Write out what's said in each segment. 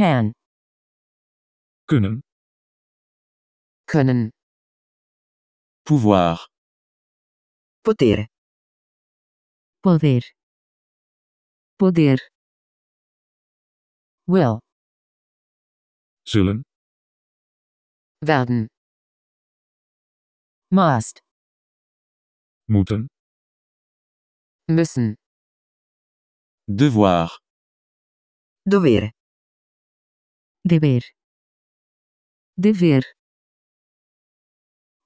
can kunnen können pouvoir poter poder poder will zullen werden must moeten müssen devoir dover dever, dever.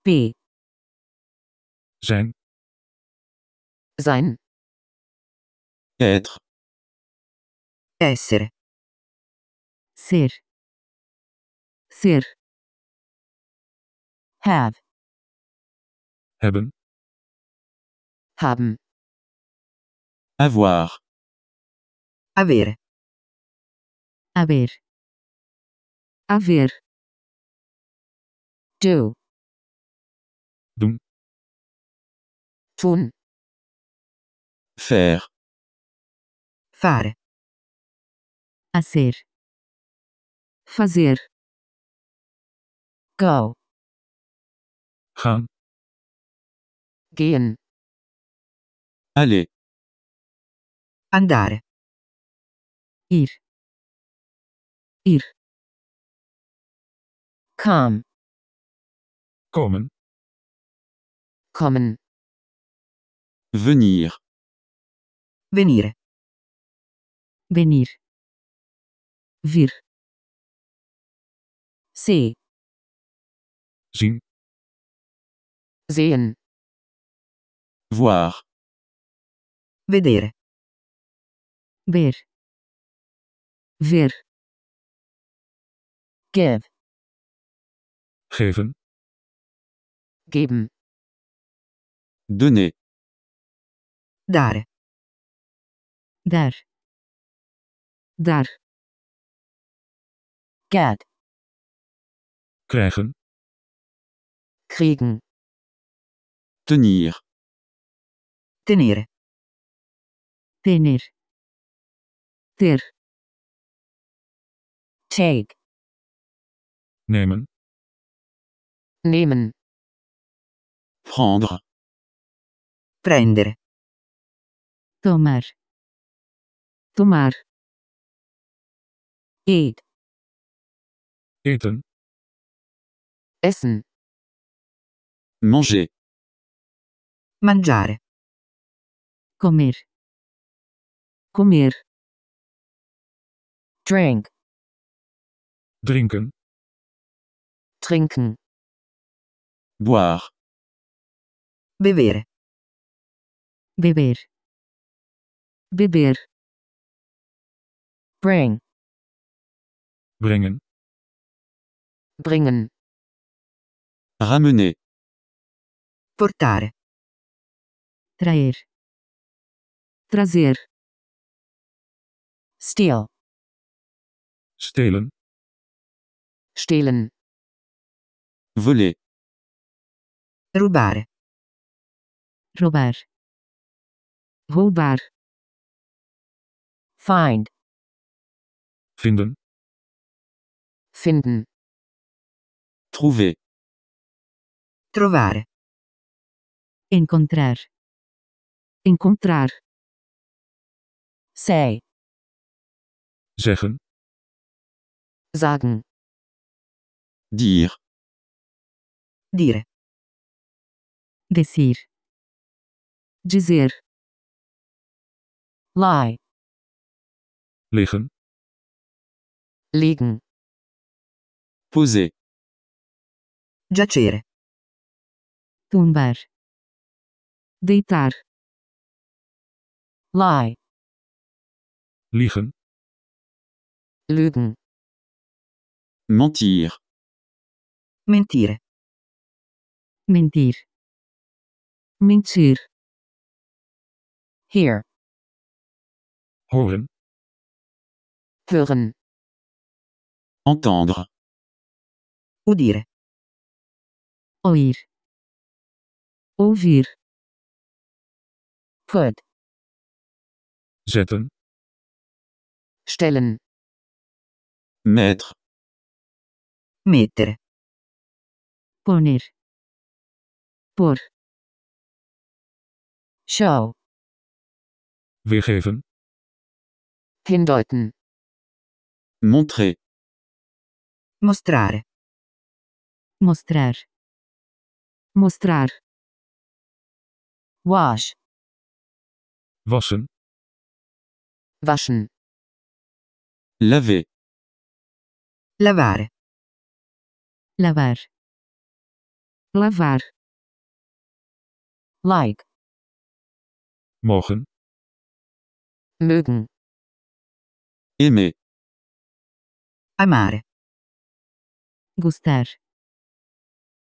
p, Zijn. Sein. Être. Essere. Ser. Ser. Have. haben, Haben. Avoir. Haver. Haver haver do dum tun fer far a ser fazer go gaan gehen aller andar ir ir Come. Komen. Komen. Venir. Venire. Venir. Vir. See. Zien. Sehen. Voir. Vedere. Ver. Ver. Give. Geven. Geben. Donner. Daar. Daar. Daar. Get. Krijgen. Kriegen. Tenir. Tenir. Tenir. Ter. Take. Nemen. Nemen. Prendre. prender, Tomar. Tomar. Eet. Eten. Essen. Manger. Mangiare. Comer. Comer. Drink. Drinken. Trinken. Boire. Beber. Beber. Beber. Bring. Bringen. Bringen. Ramener. Portare. Traer. Trazer. Steal. Stelen. Stelen. Voler. rubare robar, roubar find finden finden trouver trovare encontrar encontrar say zeggen sagen dire dire Decir. Dizer. Lie. Liggen. Liegen. Poser. Giacere. tumbar, Deitar. Lie. Liegen. Lügen. Mentir. Mentir. Mentir. mentir, Heer. Horen. Hören. Entendre. Oudire. Oir. Ouvir. Put. Zetten. Stellen. Mettre. Meter. Poner. Por. Show. Weergeven. Hindeuten. Montrer. Mostrare. Mostrar. Mostrar. Wash. Wassen. Waschen. Lave. Lavare. Lavar. Lavar. Like. Mogen. Mögen. Aimer. Amare. Gustar.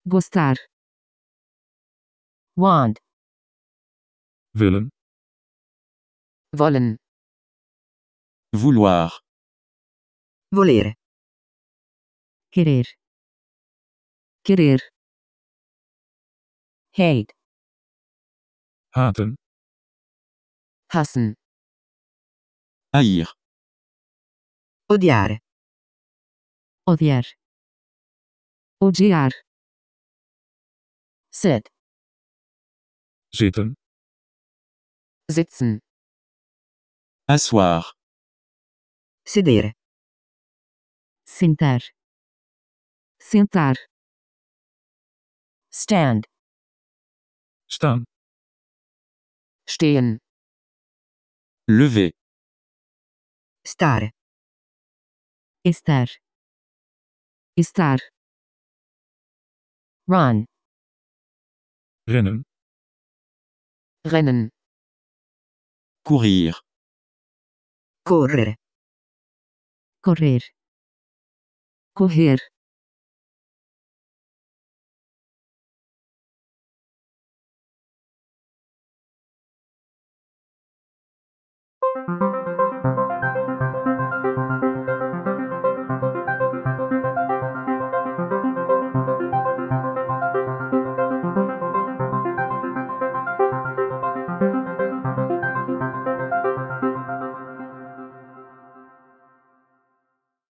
Gostar. Want. Willen. Wollen. Vouloir. Volere. Querer. Querer. Hate. Haten. hassen, haïr, odiar, odiar, odiar, sed, Sitten. sitzen, assoir ceder, sentar, sentar, stand, Staan. stehen, Lever. Star. Estar. Estar. Run. Rennen. Rennen. Courir. Correr. Correr. Correr.